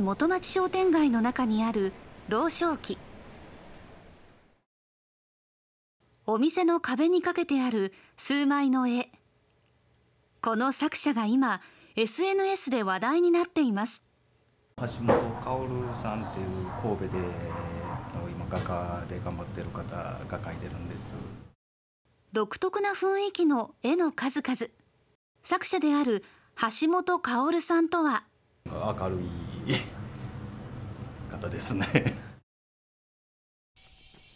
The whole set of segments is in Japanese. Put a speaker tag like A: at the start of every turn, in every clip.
A: 元町商店街の中にある老少記お店の壁にかけてある数枚の絵この作者が今 SNS で話題になっています橋本薫さんっていう神戸での今画家で頑張ってる方が描いてるんです独特な雰囲気の絵の数々作者である橋本薫さんとは明るい方ですね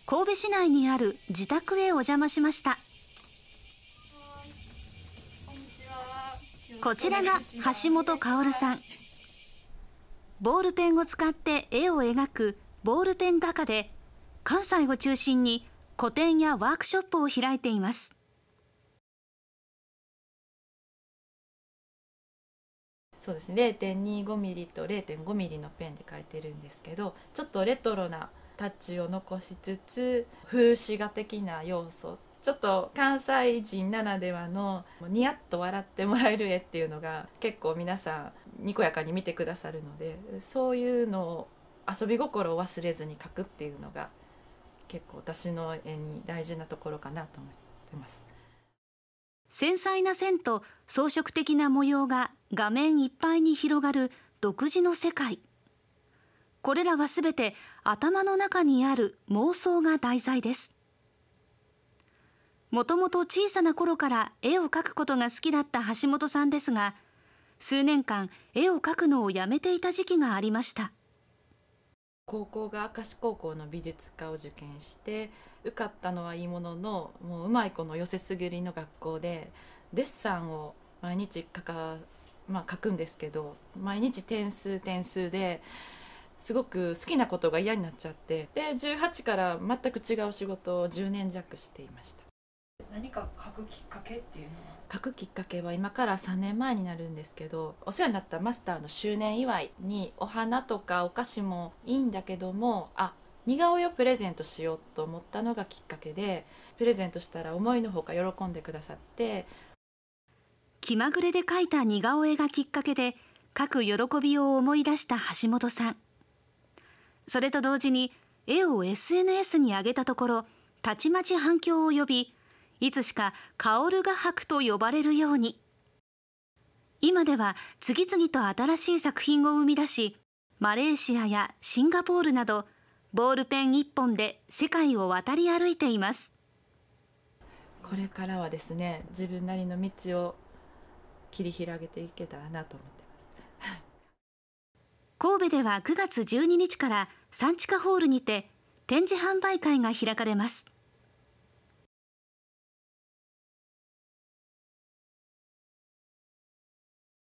A: 神戸市内にある自宅へお邪魔しましたこちらが橋本薫さんボールペンを使って絵を描くボールペン画家で関西を中心に個展やワークショップを開いています
B: そうですね 0.25mm と 0.5mm のペンで描いてるんですけどちょっとレトロなタッチを残しつつ風刺画的な要素ちょっと関西人ならではのニヤッと笑ってもらえる絵っていうのが結構皆さんにこやかに見てくださるのでそういうのを遊び心を忘れずに描くっていうのが結構私の絵に大事なところかなと思ってます。
A: 繊細な線と装飾的な模様が画面いっぱいに広がる独自の世界これらはすべて頭の中にある妄想が題材ですもともと小さな頃から絵を描くことが好きだった橋本さんですが数年間絵を描くのをやめていた時期がありました
B: 高校が明石高校の美術科を受験して受かったのはいいもののもううまい子の寄せすぎりの学校でデッサンを毎日書か、まあ、書くんですけど毎日点数点数ですごく好きなことが嫌になっちゃってで18から全く違う仕事を10年弱していました。
A: 何か書くきっかけっ
B: ていうのは書くきっかけは今から3年前になるんですけどお世話になったマスターの周年祝いにお花とかお菓子もいいんだけどもあ似顔絵をプレゼントしようと思ったのがきっかけでプレゼントしたら思いのほか喜んでくださっ
A: て気まぐれで描いた似顔絵がきっかけで描く喜びを思い出した橋本さんそれと同時に絵を SNS に上げたところたちまち反響を呼びいつしか薫画伯と呼ばれるように今では次々と新しい作品を生み出しマレーシアやシンガポールなどボールペン1本で世界を渡り歩いていま
B: すこれからはですね自分なりの道を切り開けていけたらなと思ってます
A: 神戸では9月12日から産地下ホールにて展示
B: 販売会が開かれます